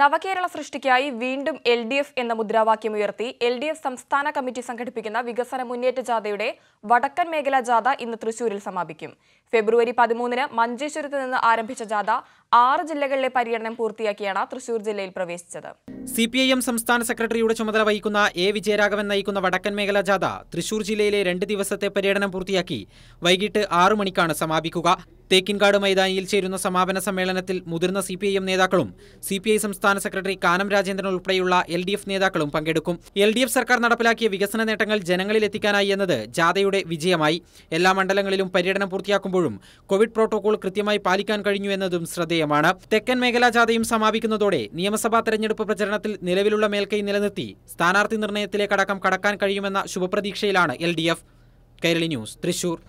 നവകേരള സൃഷ്ടിക്കായി വീണ്ടും L D F എന്ന മുദ്രാവാക്യം ഉയർത്തി എൽ ഡി എഫ് സംസ്ഥാന കമ്മിറ്റി സംഘടിപ്പിക്കുന്ന വികസന മുന്നേറ്റ ജാഥയുടെ വടക്കൻ മേഖലാ ജാഥ ഇന്ന് തൃശൂരിൽ സമാപിക്കും ഫെബ്രുവരി പതിമൂന്നിന് മഞ്ചേശ്വരത്ത് നിന്ന് ആരംഭിച്ച ജാഥ ആറ് ജില്ലകളിലെ പര്യടനം പൂർത്തിയാക്കിയാണ് തൃശൂർ ജില്ലയിൽ പ്രവേശിച്ചത് സി പി ഐ എം സംസ്ഥാന സെക്രട്ടറിയുടെ ചുമതല വഹിക്കുന്ന എ വിജയരാഘവൻ നയിക്കുന്ന വടക്കൻ മേഖലാ ജാഥ തൃശൂർ ജില്ലയിലെ രണ്ട് ദിവസത്തെ പര്യടനം പൂർത്തിയാക്കി വൈകിട്ട് ആറു മണിക്കാണ് സമാപിക്കുക തേക്കിൻകാട് മൈതാനിയിൽ ചേരുന്ന സമാപന സമ്മേളനത്തിൽ മുതിർന്ന സി പി ഐ എം നേതാക്കളും സി പി ഐ സംസ്ഥാന സെക്രട്ടറി കാനം രാജേന്ദ്രൻ ഉൾപ്പെടെയുള്ള എൽ ഡി എഫ് നേതാക്കളും പങ്കെടുക്കും എൽ ഡി എഫ് സർക്കാർ നടപ്പിലാക്കിയ വികസന നേട്ടങ്ങൾ ജനങ്ങളിൽ എത്തിക്കാനായി എന്നത് ജാഥയുടെ വിജയമായി എല്ലാ മണ്ഡലങ്ങളിലും പര്യടനം പൂർത്തിയാക്കുമ്പോഴും കോവിഡ് പ്രോട്ടോകോൾ കൃത്യമായി പാലിക്കാൻ കഴിഞ്ഞു എന്നതും ശ്രദ്ധേയമാണ് തെക്കൻ മേഖലാ ജാഥയും സമാപിക്കുന്നതോടെ നിയമസഭാ തെരഞ്ഞെടുപ്പ് പ്രചരണത്തിൽ നിലവിലുള്ള മേൽക്കൈ നിലനിർത്തി സ്ഥാനാർത്ഥി നിർണയത്തിലേക്കടക്കം കടക്കാൻ കഴിയുമെന്ന ശുഭപ്രതീക്ഷയിലാണ് L D F Kerali news Thrissur